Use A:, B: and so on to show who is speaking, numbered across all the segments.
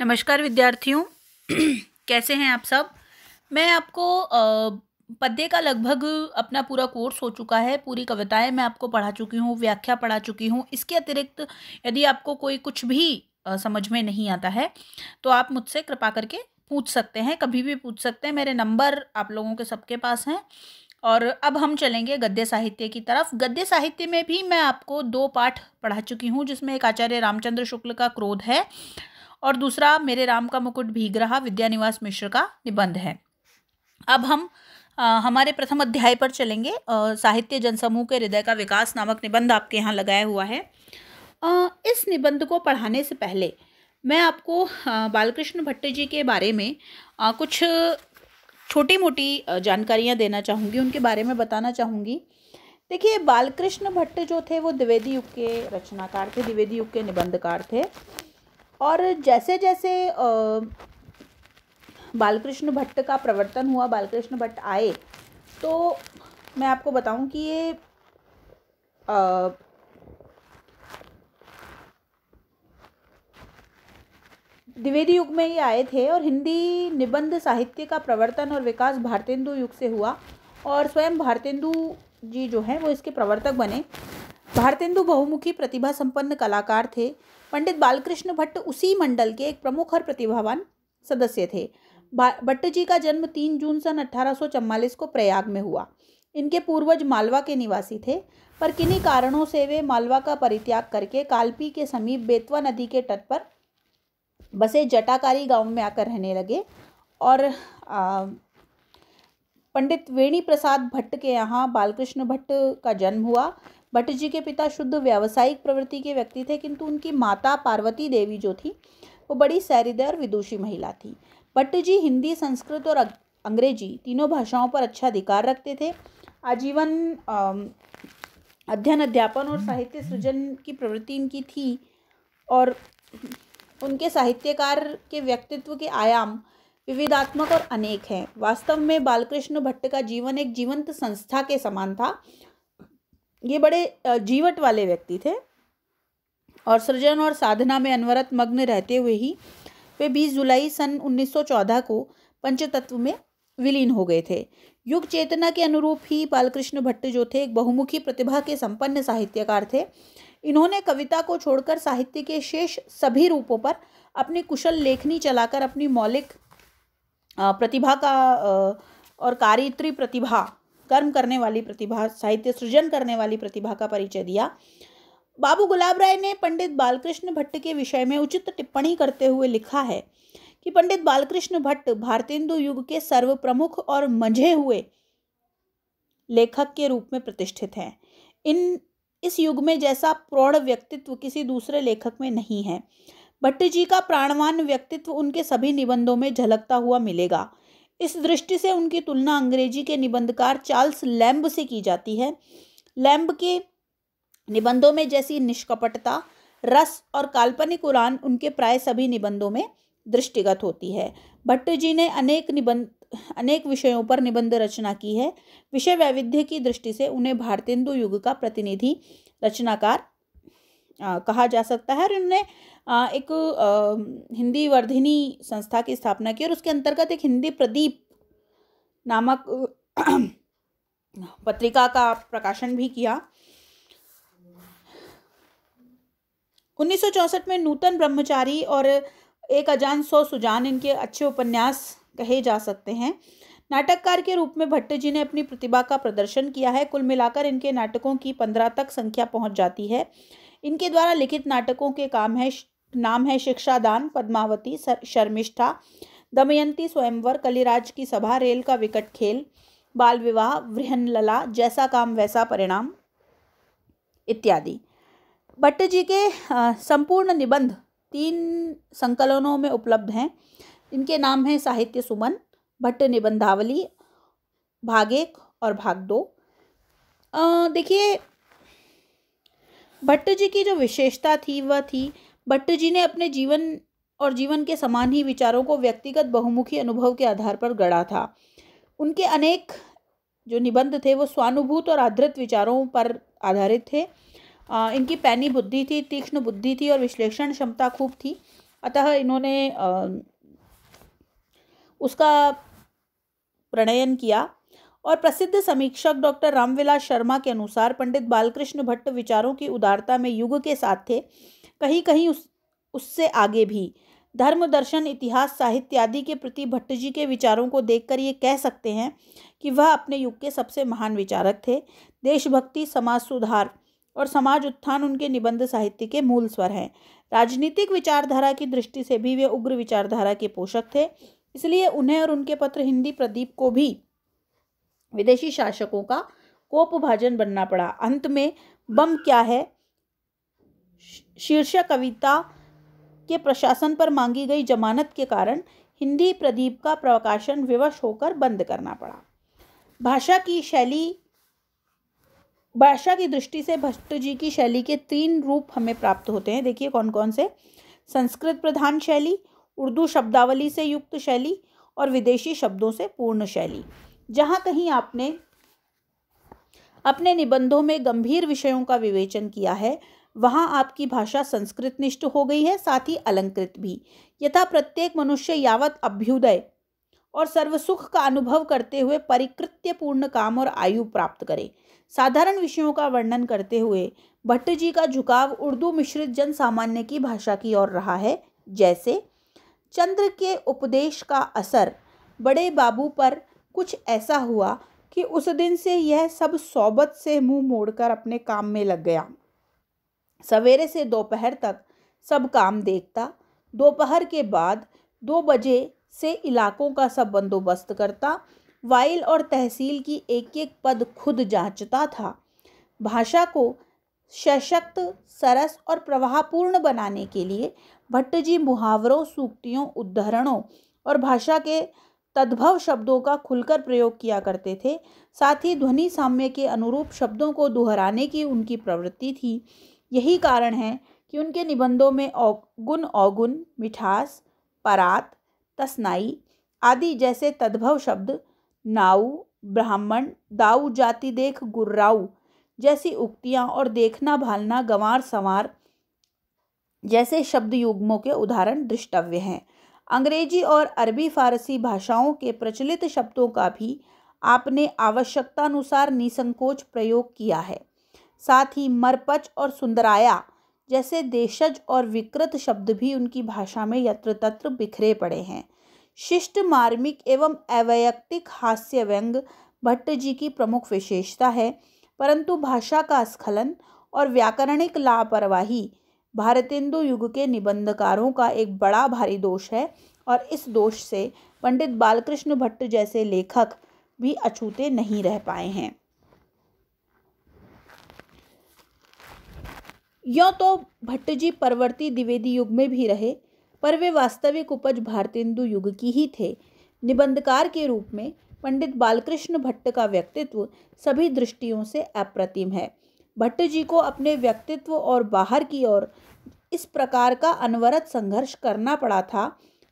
A: नमस्कार विद्यार्थियों कैसे हैं आप सब मैं आपको पद्य का लगभग अपना पूरा कोर्स हो चुका है पूरी कविताएं मैं आपको पढ़ा चुकी हूँ व्याख्या पढ़ा चुकी हूँ इसके अतिरिक्त यदि आपको कोई कुछ भी समझ में नहीं आता है तो आप मुझसे कृपा करके पूछ सकते हैं कभी भी पूछ सकते हैं मेरे नंबर आप लोगों के सबके पास हैं और अब हम चलेंगे गद्य साहित्य की तरफ गद्य साहित्य में भी मैं आपको दो पाठ पढ़ा चुकी हूँ जिसमें एक आचार्य रामचंद्र शुक्ल का क्रोध है और दूसरा मेरे राम का मुकुट भीग रहा विद्यानिवास मिश्र का निबंध है अब हम आ, हमारे प्रथम अध्याय पर चलेंगे आ, साहित्य जनसमूह के हृदय का विकास नामक निबंध आपके यहाँ लगाया हुआ है आ, इस निबंध को पढ़ाने से पहले मैं आपको बालकृष्ण भट्ट जी के बारे में आ, कुछ छोटी मोटी जानकारियाँ देना चाहूँगी उनके बारे में बताना चाहूँगी देखिए बालकृष्ण भट्ट जो थे वो द्विवेदी युग के रचनाकार थे द्विवेदी युग के निबंधकार थे और जैसे जैसे बालकृष्ण भट्ट का प्रवर्तन हुआ बालकृष्ण भट्ट आए तो मैं आपको बताऊं कि ये आ, द्विवेदी युग में ही आए थे और हिंदी निबंध साहित्य का प्रवर्तन और विकास भारतेंदु युग से हुआ और स्वयं भारतेंदु जी जो हैं वो इसके प्रवर्तक बने भारतेंदु बहुमुखी प्रतिभा संपन्न कलाकार थे पंडित बालकृष्ण भट्ट उसी मंडल के एक प्रमुख और प्रतिभावान सदस्य थे भट्ट जी का जन्म तीन जून सन अठारह को प्रयाग में हुआ इनके पूर्वज मालवा के निवासी थे पर किन्हीं कारणों से वे मालवा का परित्याग करके कालपी के समीप बेतवा नदी के तट पर बसे जटाकारी गांव में आकर रहने लगे और आ, पंडित वेणी प्रसाद भट्ट के यहाँ बालकृष्ण भट्ट का जन्म हुआ भट्ट जी के पिता शुद्ध व्यावसायिक प्रवृत्ति के व्यक्ति थे किंतु उनकी माता पार्वती देवी जो थी वो बड़ी सैरिदय और विदुषी महिला थी भट्ट जी हिंदी संस्कृत और अं-, अंग्रेजी तीनों भाषाओं पर अच्छा अधिकार रखते थे आजीवन अध्ययन अध्यापन और साहित्य सृजन की प्रवृत्ति इनकी थी और उनके साहित्यकार के व्यक्तित्व के आयाम विविधात्मक और अनेक हैं वास्तव में बालकृष्ण भट्ट का जीवन एक जीवंत संस्था के समान था ये बड़े जीवट वाले व्यक्ति थे और सृजन और साधना में अनवरत मग्न रहते हुए ही वे 20 जुलाई सन 1914 को पंचतत्व में विलीन हो गए थे युग चेतना के अनुरूप ही बालकृष्ण भट्ट जो थे एक बहुमुखी प्रतिभा के संपन्न साहित्यकार थे इन्होंने कविता को छोड़कर साहित्य के शेष सभी रूपों पर अपनी कुशल लेखनी चलाकर अपनी मौलिक प्रतिभा का और कारित्री प्रतिभा कर्म करने वाली प्रतिभा साहित्य सृजन करने वाली प्रतिभा का परिचय दिया बाबू गुलाब राय ने पंडित बालकृष्ण भट्ट के विषय में उचित टिप्पणी करते हुए लिखा है कि पंडित बालकृष्ण भट्ट भारतेंदु युग के सर्व प्रमुख और मंझे हुए लेखक के रूप में प्रतिष्ठित हैं इन इस युग में जैसा प्रौढ़ व्यक्तित्व किसी दूसरे लेखक में नहीं है भट्ट जी का प्राणवान व्यक्तित्व उनके सभी निबंधों में झलकता हुआ मिलेगा इस दृष्टि से उनकी तुलना अंग्रेजी के निबंधकार चार्ल्स लैम्ब से की जाती है लैम्ब के निबंधों में जैसी निष्कपटता रस और काल्पनिक उड़ान उनके प्राय सभी निबंधों में दृष्टिगत होती है भट्ट जी ने अनेक निबंध अनेक विषयों पर निबंध रचना की है विषय वैविध्य की दृष्टि से उन्हें भारतेंदु युग का प्रतिनिधि रचनाकार कहा जा सकता है और इन्होंने एक हिंदी वर्धिनी संस्था की स्थापना की और उसके अंतर्गत एक हिंदी प्रदीप नामक पत्रिका का प्रकाशन भी किया 1964 में नूतन ब्रह्मचारी और एक अजान सौ सुजान इनके अच्छे उपन्यास कहे जा सकते हैं नाटककार के रूप में भट्ट जी ने अपनी प्रतिभा का प्रदर्शन किया है कुल मिलाकर इनके नाटकों की पंद्रह तक संख्या पहुंच जाती है इनके द्वारा लिखित नाटकों के काम है नाम है शिक्षादान पद्मावती शर्मिष्ठा दमयंती स्वयंवर कलिराज की सभा रेल का विकट खेल बाल विवाह वृहनलला जैसा काम वैसा परिणाम इत्यादि भट्ट जी के संपूर्ण निबंध तीन संकलनों में उपलब्ध हैं इनके नाम हैं साहित्य सुमन भट्ट निबंधावली भाग एक और भाग दो देखिए भट्ट जी की जो विशेषता थी वह थी भट्ट जी ने अपने जीवन और जीवन के समान ही विचारों को व्यक्तिगत बहुमुखी अनुभव के आधार पर गढ़ा था उनके अनेक जो निबंध थे वो स्वानुभूत और आधृत विचारों पर आधारित थे आ, इनकी पैनी बुद्धि थी तीक्ष्ण बुद्धि थी और विश्लेषण क्षमता खूब थी अतः इन्होंने आ, उसका प्रणयन किया और प्रसिद्ध समीक्षक डॉक्टर रामविलास शर्मा के अनुसार पंडित बालकृष्ण भट्ट विचारों की उदारता में युग के साथ थे कहीं कहीं उस उससे आगे भी धर्म दर्शन इतिहास साहित्य आदि के प्रति भट्ट जी के विचारों को देखकर ये कह सकते हैं कि वह अपने युग के सबसे महान विचारक थे देशभक्ति समाज सुधार और समाज उत्थान उनके निबंध साहित्य के मूल स्वर हैं राजनीतिक विचारधारा की दृष्टि से भी वे उग्र विचारधारा के पोषक थे इसलिए उन्हें और उनके पत्र हिंदी प्रदीप को भी विदेशी शासकों का कोपभाजन बनना पड़ा अंत में बम क्या है शीर्षक कविता के प्रशासन पर मांगी गई जमानत के कारण हिंदी प्रदीप का प्रकाशन विवश होकर बंद करना पड़ा भाषा की शैली भाषा की दृष्टि से भट्ट जी की शैली के तीन रूप हमें प्राप्त होते हैं देखिए कौन कौन से संस्कृत प्रधान शैली उर्दू शब्दावली से युक्त शैली और विदेशी शब्दों से पूर्ण शैली जहाँ कहीं आपने अपने निबंधों में गंभीर विषयों का विवेचन किया है वहाँ आपकी भाषा संस्कृत निष्ठ हो गई है साथ ही अलंकृत भी यथा प्रत्येक मनुष्य यावत अभ्युदय और सर्वसुख का अनुभव करते हुए परिकृत्य पूर्ण काम और आयु प्राप्त करे साधारण विषयों का वर्णन करते हुए भट्ट जी का झुकाव उर्दू मिश्रित जन सामान्य की भाषा की ओर रहा है जैसे चंद्र के उपदेश का असर बड़े बाबू पर कुछ ऐसा हुआ कि उस दिन से यह सब सोबत से मुंह मोड़कर अपने काम में लग गया सवेरे से दोपहर तक सब काम देखता दोपहर के बाद दो बजे से इलाकों का सब बंदोबस्त करता वाइल और तहसील की एक एक पद खुद जांचता था भाषा को सशक्त सरस और प्रवाहपूर्ण बनाने के लिए भट्ट जी मुहावरों सूक्तियों उद्धरणों और भाषा के तद्भव शब्दों का खुलकर प्रयोग किया करते थे साथ ही ध्वनि साम्य के अनुरूप शब्दों को दोहराने की उनकी प्रवृत्ति थी यही कारण है कि उनके निबंधों में गुण अवगुण मिठास परात तस्नाई आदि जैसे तद्भव शब्द नाऊ ब्राह्मण दाऊ जाति देख गुर्राऊ जैसी उक्तियाँ और देखना भालना गंवार संवार जैसे शब्द युग्मों के उदाहरण दृष्टव्य हैं अंग्रेजी और अरबी फारसी भाषाओं के प्रचलित शब्दों का भी आपने आवश्यकतानुसार निसंकोच प्रयोग किया है साथ ही मरपच और सुंदराया जैसे देशज और विकृत शब्द भी उनकी भाषा में यत्र तत्र बिखरे पड़े हैं शिष्ट मार्मिक एवं अवैयक्तिक हास्य व्यंग भट्ट जी की प्रमुख विशेषता है परंतु भाषा का स्खलन और व्याकरणिक लापरवाही भारतेंदु युग के निबंधकारों का एक बड़ा भारी दोष है और इस दोष से पंडित बालकृष्ण भट्ट जैसे लेखक भी अछूते नहीं रह पाए हैं यों तो भट्ट जी परवर्ती द्विवेदी युग में भी रहे पर वे वास्तविक उपज भारतेंदु युग की ही थे निबंधकार के रूप में पंडित बालकृष्ण भट्ट का व्यक्तित्व सभी दृष्टियों से अप्रतिम है भट्ट जी को अपने व्यक्तित्व और बाहर की ओर इस प्रकार का अनवरत संघर्ष करना पड़ा था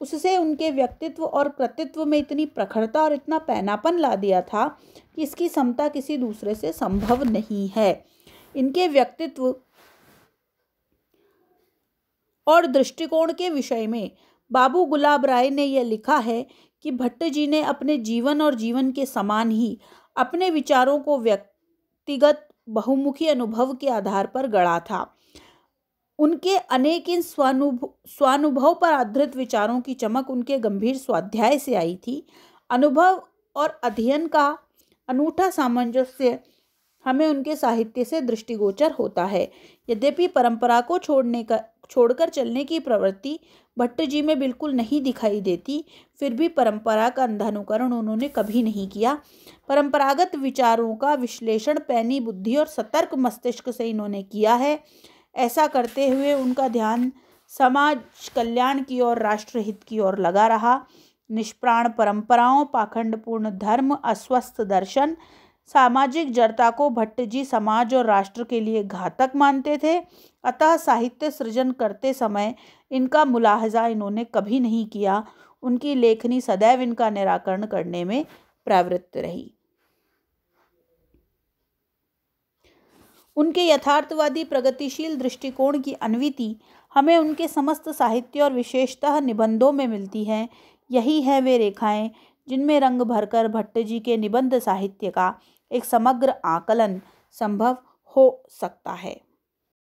A: उससे उनके व्यक्तित्व और कृतित्व में इतनी प्रखरता और इतना पैनापन ला दिया था कि इसकी क्षमता किसी दूसरे से संभव नहीं है इनके व्यक्तित्व और दृष्टिकोण के विषय में बाबू गुलाब राय ने यह लिखा है कि भट्ट जी ने अपने जीवन और जीवन के समान ही अपने विचारों को व्यक्तिगत बहुमुखी अनुभव के आधार पर गढ़ा था उनके अनेक इन स्वानुभव स्वानुभव पर आधारित विचारों की चमक उनके गंभीर स्वाध्याय से आई थी अनुभव और अध्ययन का अनूठा सामंजस्य हमें उनके साहित्य से दृष्टिगोचर होता है यद्यपि परंपरा को छोड़ने का छोड़कर चलने की प्रवृत्ति भट्ट जी में बिल्कुल नहीं दिखाई देती फिर भी परंपरा का अंधानुकरण उन्होंने कभी नहीं किया परंपरागत विचारों का विश्लेषण पैनी बुद्धि और सतर्क मस्तिष्क से इन्होंने किया है ऐसा करते हुए उनका ध्यान समाज कल्याण की ओर राष्ट्रहित की ओर लगा रहा निष्प्राण परंपराओं पाखंडपूर्ण धर्म अस्वस्थ दर्शन सामाजिक जड़ता को भट्ट जी समाज और राष्ट्र के लिए घातक मानते थे अतः साहित्य सृजन करते समय इनका मुलाहजा इन्होंने कभी नहीं किया उनकी लेखनी सदैव इनका निराकरण करने में प्रवृत्त रही उनके यथार्थवादी प्रगतिशील दृष्टिकोण की अनविति हमें उनके समस्त साहित्य और विशेषतः निबंधों में मिलती है यही है वे रेखाएं जिनमें रंग भरकर भट्ट जी के निबंध साहित्य का एक समग्र आकलन संभव हो सकता है